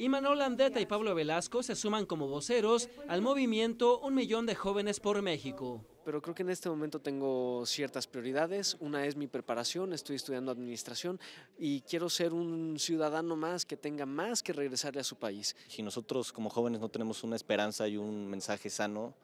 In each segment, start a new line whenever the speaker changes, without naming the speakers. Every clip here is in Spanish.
Y Manuel Andeta y Pablo Velasco se suman como voceros al movimiento Un Millón de Jóvenes por México.
Pero creo que en este momento tengo ciertas prioridades. Una es mi preparación, estoy estudiando administración y quiero ser un ciudadano más que tenga más que regresarle
a su país. Si nosotros como jóvenes no tenemos una esperanza y un mensaje sano,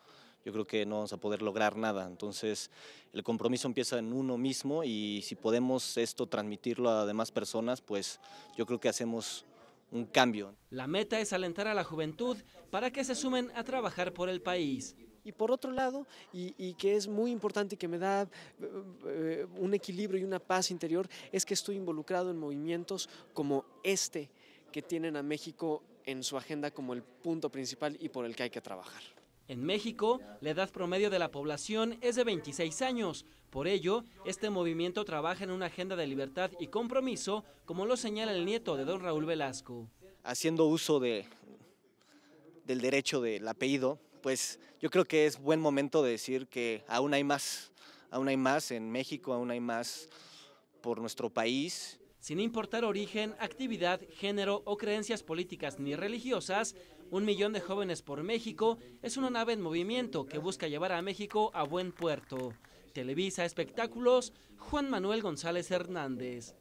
yo creo que no vamos a poder lograr nada. Entonces, el compromiso empieza en uno mismo y si podemos esto transmitirlo a demás personas, pues yo creo que hacemos un cambio.
La meta es alentar a la juventud para que se sumen a trabajar por el país. Y por otro
lado, y, que es muy importante y que me da eh, eh, un equilibrio y una paz interior, es que estoy involucrado en movimientos como este, que tienen a México en su agenda como el punto principal y por el que hay que trabajar.
En México, la edad promedio de la población es de 26 años. Por ello, este movimiento trabaja en una agenda de libertad y compromiso, como lo señala el nieto de don Raúl Velasco.
Haciendo uso de, del derecho del apellido, pues yo creo que es buen momento de decir que aún hay más, aún hay más en México, aún hay más por nuestro país
sin importar origen, actividad, género o creencias políticas ni religiosas, un millón de jóvenes por México es una nave en movimiento que busca llevar a México a buen puerto. Televisa Espectáculos, Juan Manuel González Hernández.